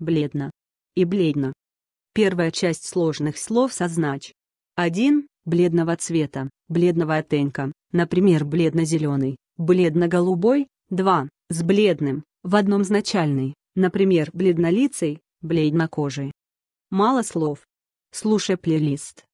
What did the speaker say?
бледно и бледно. Первая часть сложных слов со знач. 1. Бледного цвета, бледного оттенка, например, бледно-зеленый, бледно-голубой. 2. С бледным, в одном значальный, например, бледнолицей, бледнокожий. Мало слов. Слушай плейлист.